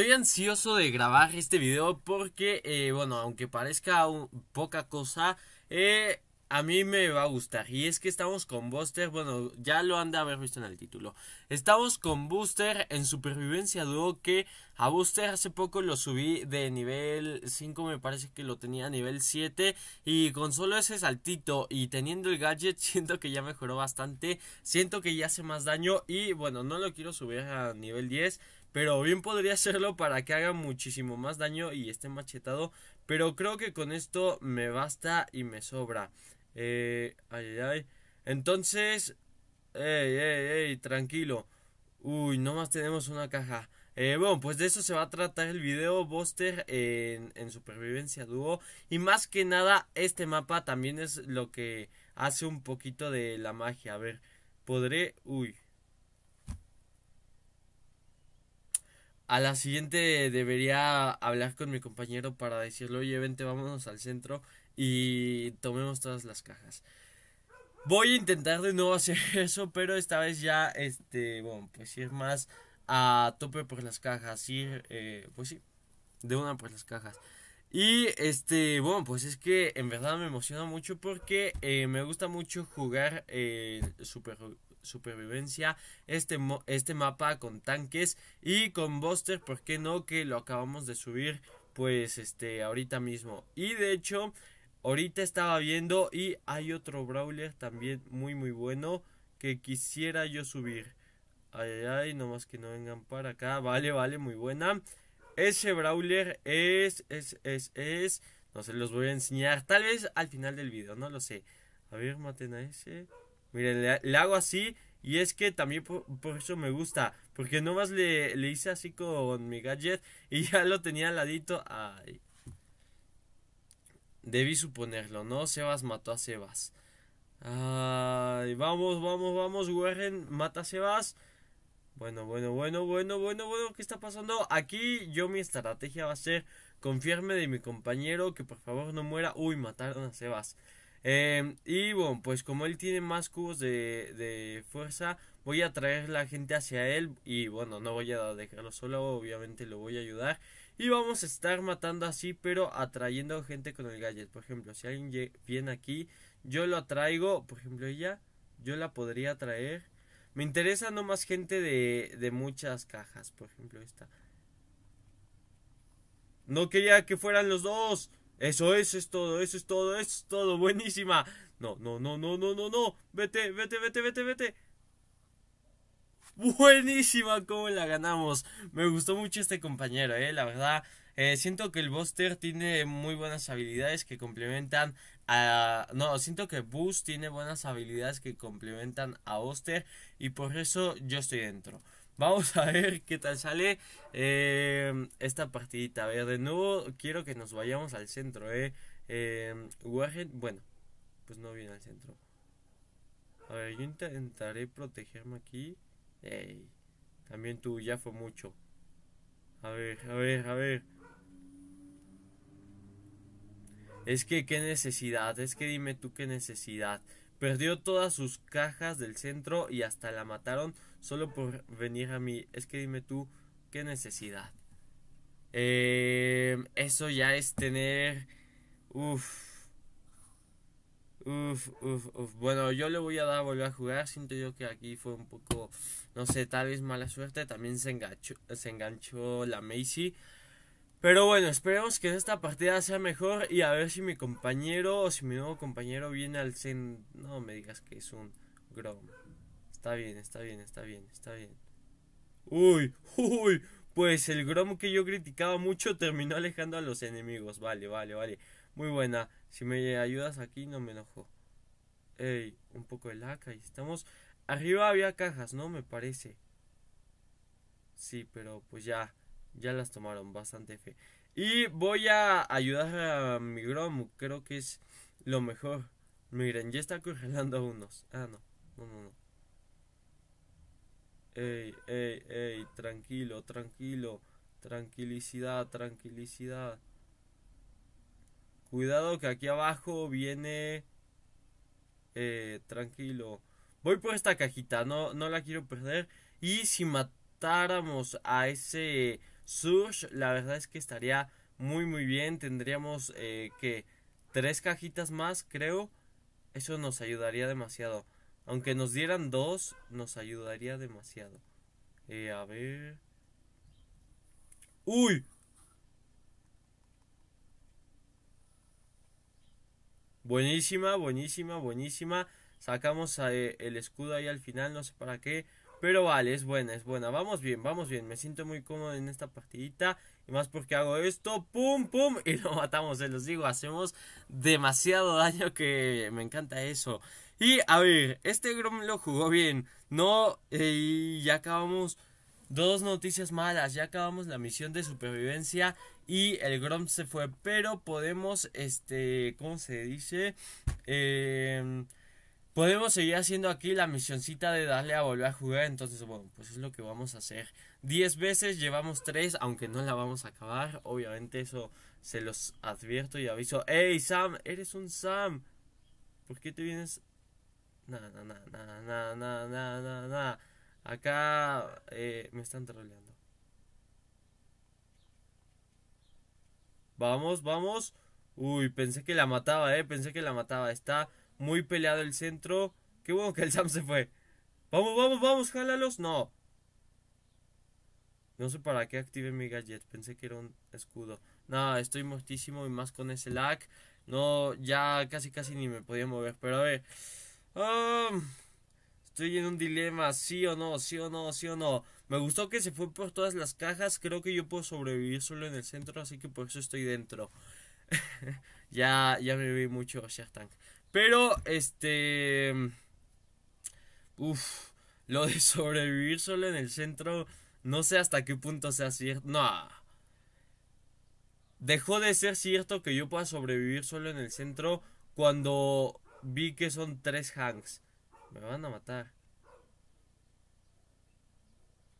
Estoy ansioso de grabar este video porque, eh, bueno, aunque parezca poca cosa, eh, a mí me va a gustar. Y es que estamos con booster, bueno, ya lo han de haber visto en el título. Estamos con booster en Supervivencia Duo que a booster hace poco lo subí de nivel 5, me parece que lo tenía a nivel 7. Y con solo ese saltito y teniendo el gadget, siento que ya mejoró bastante. Siento que ya hace más daño y bueno, no lo quiero subir a nivel 10 pero bien podría hacerlo para que haga muchísimo más daño y esté machetado. Pero creo que con esto me basta y me sobra. Eh, Entonces, tranquilo. Uy, nomás tenemos una caja. Eh, bueno, pues de eso se va a tratar el video Buster en, en Supervivencia Dúo. Y más que nada, este mapa también es lo que hace un poquito de la magia. A ver, podré... Uy, a la siguiente debería hablar con mi compañero para decirle, oye, vente, vámonos al centro y tomemos todas las cajas. Voy a intentar de nuevo hacer eso, pero esta vez ya, este, bueno, pues ir más a tope por las cajas, ir, eh, pues sí, de una por las cajas. Y este, bueno, pues es que en verdad me emociona mucho porque eh, me gusta mucho jugar eh, Super supervivencia, este, este mapa con tanques y con Buster, ¿por qué no? Que lo acabamos de subir pues este ahorita mismo. Y de hecho, ahorita estaba viendo y hay otro Brawler también muy muy bueno que quisiera yo subir. Ay, ay, ay, nomás que no vengan para acá. Vale, vale, muy buena. Ese Brawler es, es, es, es. No se los voy a enseñar. Tal vez al final del video, no lo sé. A ver, maten a ese. Miren, le, hago así y es que también por, eso me gusta. Porque nomás le, le hice así con mi gadget y ya lo tenía al ladito. Ay. Debí suponerlo, ¿no? Sebas mató a Sebas. Ay, vamos, vamos, vamos. Warren mata a Sebas. Bueno, bueno, bueno, bueno, bueno, bueno. ¿Qué está pasando? Aquí yo mi estrategia va a ser confiarme de mi compañero que por favor no muera. Uy, mataron a Sebas. Em, y bueno, pues como él tiene más cubos de, fuerza, voy a traer la gente hacia él. Y bueno, no voy a dejarlo solo, obviamente lo voy a ayudar. Y vamos a estar matando así, pero atrayendo gente con el gadget. Por ejemplo, si alguien viene aquí, yo lo atraigo. Por ejemplo, ella, yo la podría traer. Me interesa no más gente de, de muchas cajas. Por ejemplo, esta. No quería que fueran los dos. Eso, eso es todo, eso es todo, eso es todo, buenísima. No, no, no, no, no, no, no. Vete, vete, vete, vete, vete. Buenísima, cómo la ganamos. Me gustó mucho este compañero, eh, la verdad. Eh, siento que el Buster tiene muy buenas habilidades que complementan a... No, siento que Boost tiene buenas habilidades que complementan a Buster y por eso yo estoy dentro. Vamos a ver qué tal sale eh, esta partidita. A ver, de nuevo quiero que nos vayamos al centro, ¿eh? eh bueno, pues no viene al centro. A ver, yo intentaré protegerme aquí. también tú, ya fue mucho. A ver, a ver, a ver. Es que qué necesidad, es que dime tú qué necesidad. Perdió todas sus cajas del centro y hasta la mataron solo por venir a mí. Es que dime tú, ¿qué necesidad? Em, eso ya es tener... Uf. Uf, uf, Bueno, yo le voy a dar a volver a jugar. Siento yo que aquí fue un poco, no sé, tal vez mala suerte. También se enganchó, se enganchó la Macy. Pero bueno, esperemos que esta partida sea mejor y a ver si mi compañero o si mi nuevo compañero viene al Zen. No me digas que es un Grom. Está bien, está bien, está bien, está bien. Uy, uy, pues el gromo que yo criticaba mucho terminó alejando a los enemigos. Vale, vale, vale. Muy buena. Si me ayudas aquí no me enojo. Ey, un poco de laca y estamos. Arriba había cajas, ¿no? Me parece. Sí, pero pues ya. Ya las tomaron bastante fe. Y voy a ayudar a mi gromo. Creo que es lo mejor. Miren, ya está congelando a unos. Ah, no. No, no, no. Ey, ey, ey, tranquilo, tranquilo, tranquilicidad, tranquilicidad. Cuidado que aquí abajo viene... Eh, tranquilo. Voy por esta cajita, no, no la quiero perder. Y si matáramos a ese Surge, la verdad es que estaría muy muy bien. Tendríamos eh, que tres cajitas más, creo. Eso nos ayudaría demasiado. Aunque nos dieran dos, nos ayudaría demasiado. Eh, a ver. ¡Uy! Buenísima, buenísima, buenísima. Sacamos eh, el escudo ahí al final, no sé para qué. Pero vale, es buena, es buena. Vamos bien, vamos bien. Me siento muy cómodo en esta partidita. Y más porque hago esto. ¡Pum, pum! Y lo matamos, se los digo. Hacemos demasiado daño que me encanta eso. Y a ver, este Grom lo jugó bien. No, y ya acabamos dos noticias malas. Ya acabamos la misión de supervivencia y el Grom se fue. Pero podemos, este, ¿cómo se dice? Em, podemos seguir haciendo aquí la misioncita de darle a volver a jugar. Entonces, bueno, pues es lo que vamos a hacer. Diez veces, llevamos tres, aunque no la vamos a acabar. Obviamente eso se los advierto y aviso. ¡Ey, Sam! ¡Eres un Sam! ¿Por qué te vienes na, na, na, na, na, na, na, Acá eh, me están troleando. Vamos, vamos. Uy, pensé que la mataba, eh. Pensé que la mataba. Está muy peleado el centro. Qué bueno que el Sam se fue. Vamos, vamos, vamos, jálalos. No. No sé para qué active mi gadget. Pensé que era un escudo. Nada, no, estoy muertísimo y más con ese lag. No, ya casi casi ni me podía mover. Pero a ver estoy en un dilema, sí o no, sí o no, sí o no. Me gustó que se fue por todas las cajas, creo que yo puedo sobrevivir solo en el centro, así que por eso estoy dentro. ya, ya me vi mucho Shark Pero, este... Uf, lo de sobrevivir solo en el centro, no sé hasta qué punto sea cierto. No. Dejó de ser cierto que yo pueda sobrevivir solo en el centro cuando Vi que son tres hanks. Me van a matar.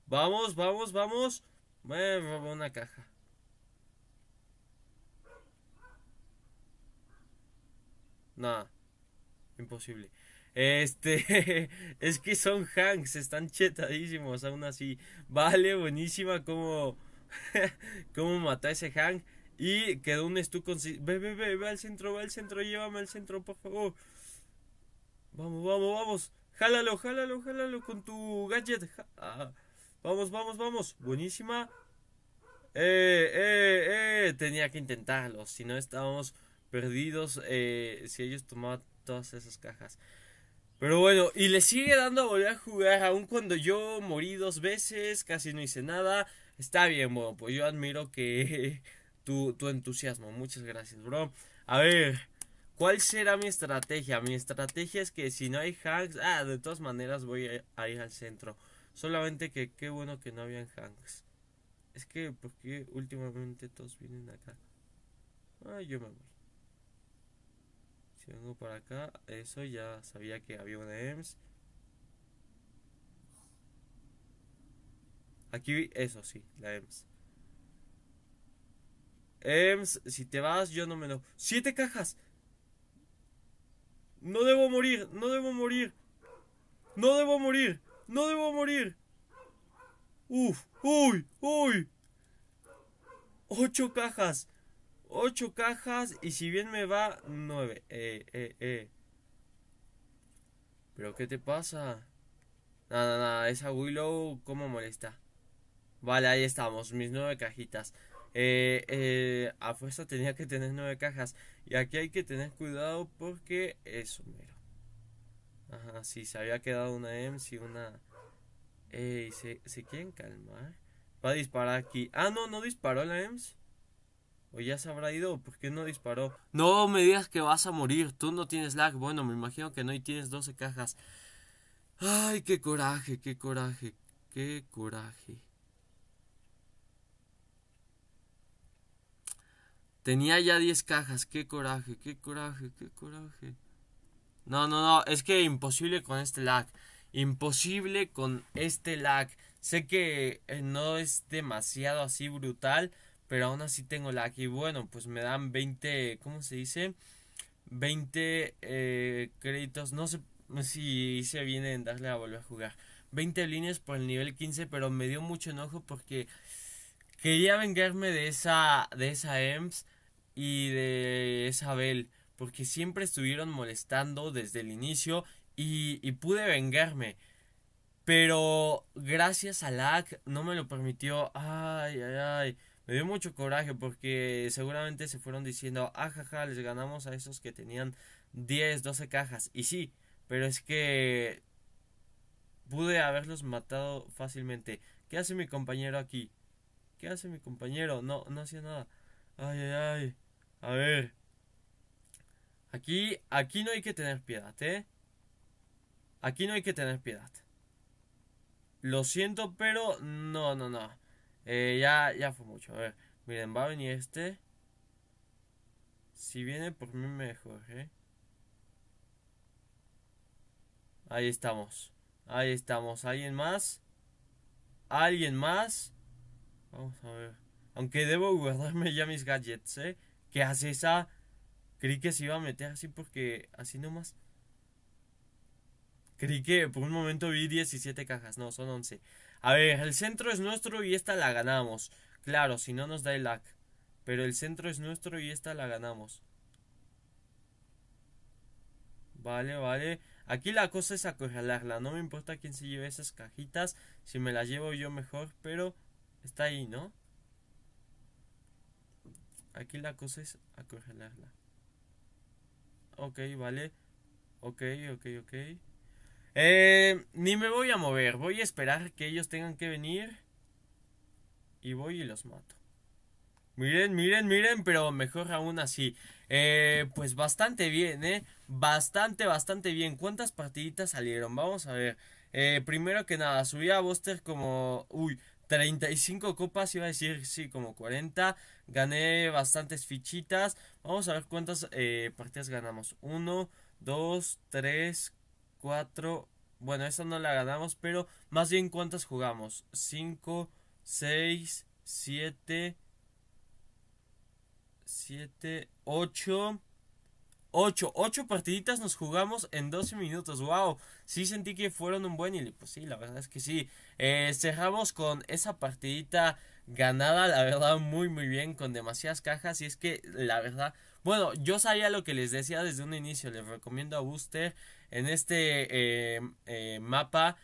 Vamos, vamos, vamos. Me robó una caja. No Imposible. Este, es que son hanks, están chetadísimos aún así. Vale, buenísima como cómo mató a ese hank. Y quedó un Stu con... Ve, ve, ve, ve al centro, va al centro, llévame al centro, por favor. Vamos, vamos, vamos. Jálalo, jálalo, jálalo con tu gadget. Ah, vamos, vamos, vamos. Buenísima. Eh, eh, eh. Tenía que intentarlo. Si no, estábamos perdidos. Eh, si ellos tomaban todas esas cajas. Pero bueno, y le sigue dando a volver a jugar, Aún cuando yo morí dos veces, casi no hice nada. Está bien, bueno, pues yo admiro que tu, entusiasmo. Muchas gracias, bro. A ver, ¿cuál será mi estrategia? Mi estrategia es que si no hay Hanks, ah, de todas maneras voy a, ir al centro. Solamente que qué bueno que no habían Hanks Es que, porque últimamente todos vienen acá? Ah, yo me voy. Si vengo para acá, eso ya sabía que había una EMS. Aquí, eso sí, la EMS. Em, si te vas, yo no me lo. ¡Siete cajas! No debo morir, no debo morir. No debo morir, no debo morir. Uf, uy, uy. Ocho cajas. Ocho cajas y si bien me va, nueve. Eh, eh, eh. ¿Pero qué te pasa? Nada, nada, esa Willow, ¿cómo molesta? Vale, ahí estamos, mis nueve cajitas. Eh, eh, a fuerza tenía que tener nueve cajas. Y aquí hay que tener cuidado porque eso, mira. Ajá, sí, se había quedado una e, Y una... Ey, ¿se, ¿se quieren calmar? Va a disparar aquí. Ah, no, no disparó la EMS. O ya se habrá ido, ¿por qué no disparó? No me digas que vas a morir, tú no tienes lag. Bueno, me imagino que no y tienes 12 cajas. Ay, qué coraje, qué coraje, qué coraje. Tenía ya 10 cajas. Qué coraje, qué coraje, qué coraje. No, no, no. Es que imposible con este lag. Imposible con este lag. Sé que eh, no es demasiado así brutal. Pero aún así tengo lag. Y bueno, pues me dan 20. ¿Cómo se dice? 20 eh, créditos. No sé pues, si se viene en darle a volver a jugar. 20 líneas por el nivel 15. Pero me dio mucho enojo porque. Quería vengarme de esa, de esa EMS y de esa Bell, porque siempre estuvieron molestando desde el inicio y, pude vengarme. Pero gracias a Lag no me lo permitió. Ay, ay, ay. Me dio mucho coraje porque seguramente se fueron diciendo, ajaja, ah, les ganamos a esos que tenían 10, 12 cajas. Y sí, pero es que pude haberlos matado fácilmente. ¿Qué hace mi compañero aquí? ¿Qué hace mi compañero? No, no hacía nada. Ay, ay, ay. A ver. Aquí, aquí no hay que tener piedad, ¿eh? Aquí no hay que tener piedad. Lo siento, pero no, no, no. Eh, ya, ya fue mucho. A ver, miren, va a venir este. Si viene por mí mejor, ¿eh? Ahí estamos. Ahí estamos. ¿Alguien más? ¿Alguien más? Vamos a ver. Aunque debo guardarme ya mis gadgets, ¿eh? ¿Qué hace esa? Creí que se iba a meter así porque... Así nomás. Creí que por un momento vi 17 cajas. No, son 11. A ver, el centro es nuestro y esta la ganamos. Claro, si no nos da el lag. Pero el centro es nuestro y esta la ganamos. Vale, vale. Aquí la cosa es acorralarla. No me importa quién se lleve esas cajitas. Si me las llevo yo mejor, pero... Está ahí, ¿no? Aquí la cosa es acorralarla. Ok, vale. Ok, ok, ok. Eh, ni me voy a mover. Voy a esperar que ellos tengan que venir. Y voy y los mato. Miren, miren, miren, pero mejor aún así. Eh, pues bastante bien, ¿eh? Bastante, bastante bien. ¿Cuántas partiditas salieron? Vamos a ver. Eh, primero que nada, subí a Buster como... Uy, 35 copas, iba a decir, sí, como 40. Gané bastantes fichitas. Vamos a ver cuántas eh, partidas ganamos. 1, 2, 3, 4. Bueno, esta no la ganamos, pero más bien cuántas jugamos. 5, 6, 7, 7, 8. 8. 8 partiditas nos jugamos en 12 minutos. ¡Wow! Sí sentí que fueron un buen y pues sí, la verdad es que sí. Eh, cerramos con esa partidita ganada, la verdad, muy muy bien, con demasiadas cajas. Y es que la verdad, bueno, yo sabía lo que les decía desde un inicio. Les recomiendo a Booster en este eh, eh, mapa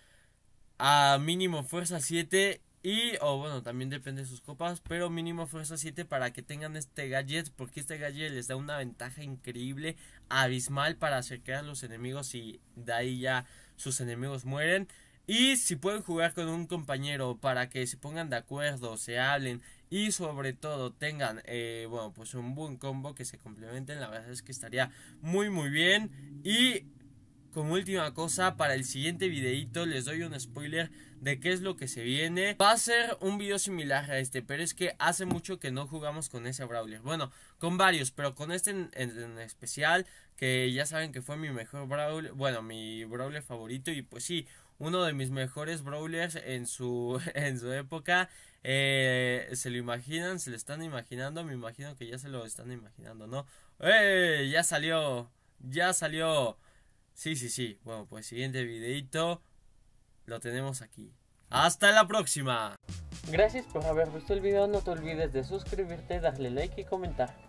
a mínimo fuerza 7 y, o bueno, también depende de sus copas, pero mínimo fuerza 7 para que tengan este gadget, porque este gadget les da una ventaja increíble, abismal para acercar a los enemigos y de ahí ya sus enemigos mueren. Y si pueden jugar con un compañero para que se pongan de acuerdo, se hablen y sobre todo tengan, eh, bueno, pues un buen combo que se complementen, la verdad es que estaría muy muy bien. Y como última cosa para el siguiente videito les doy un spoiler de qué es lo que se viene. Va a ser un video similar a este, pero es que hace mucho que no jugamos con ese Brawler. Bueno, con varios, pero con este en, especial, que ya saben que fue mi mejor Brawler, bueno, mi Brawler favorito y pues sí, uno de mis mejores Brawlers en su, en su época. Eh, se lo imaginan, se lo están imaginando, me imagino que ya se lo están imaginando, ¿no? ¡Eh! Ya salió, ya salió. Sí, sí, sí. Bueno, pues siguiente videito lo tenemos aquí. ¡Hasta la próxima! Gracias por haber visto el video, no te olvides de suscribirte, darle like y comentar.